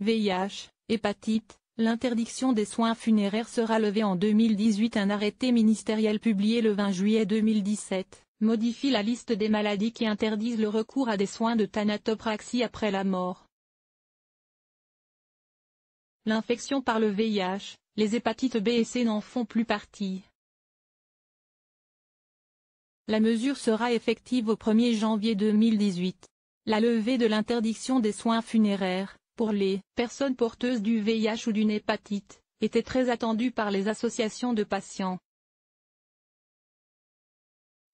VIH, hépatite, l'interdiction des soins funéraires sera levée en 2018 Un arrêté ministériel publié le 20 juillet 2017 modifie la liste des maladies qui interdisent le recours à des soins de thanatopraxie après la mort. L'infection par le VIH, les hépatites B et C n'en font plus partie. La mesure sera effective au 1er janvier 2018. La levée de l'interdiction des soins funéraires, pour les personnes porteuses du VIH ou d'une hépatite, était très attendue par les associations de patients.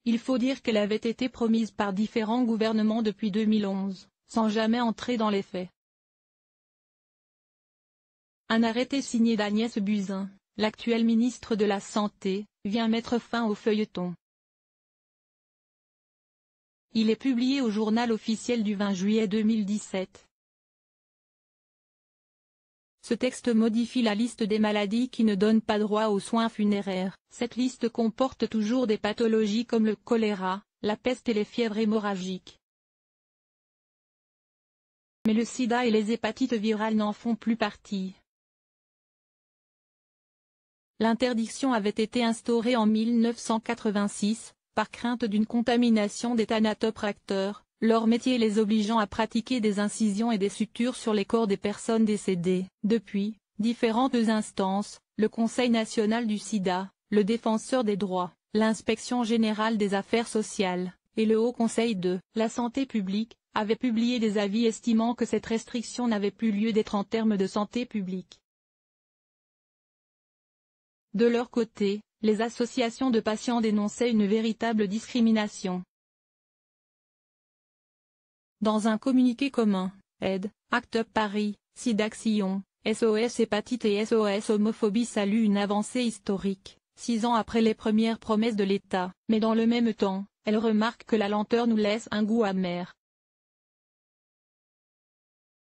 Il faut dire qu'elle avait été promise par différents gouvernements depuis 2011, sans jamais entrer dans les faits. Un arrêté signé d'Agnès Buzyn, l'actuelle ministre de la Santé, vient mettre fin au feuilleton. Il est publié au journal officiel du 20 juillet 2017, ce texte modifie la liste des maladies qui ne donnent pas droit aux soins funéraires. Cette liste comporte toujours des pathologies comme le choléra, la peste et les fièvres hémorragiques. Mais le sida et les hépatites virales n'en font plus partie. L'interdiction avait été instaurée en 1986, par crainte d'une contamination des thanatopracteurs, leur métier les obligeant à pratiquer des incisions et des sutures sur les corps des personnes décédées. Depuis, différentes instances, le Conseil national du sida, le Défenseur des droits, l'Inspection générale des affaires sociales, et le Haut Conseil de la santé publique, avaient publié des avis estimant que cette restriction n'avait plus lieu d'être en termes de santé publique. De leur côté, les associations de patients dénonçaient une véritable discrimination. Dans un communiqué commun, Aide, Act Up Paris, Sidaxion, SOS hépatite et SOS homophobie saluent une avancée historique, six ans après les premières promesses de l'État. Mais dans le même temps, elle remarque que la lenteur nous laisse un goût amer.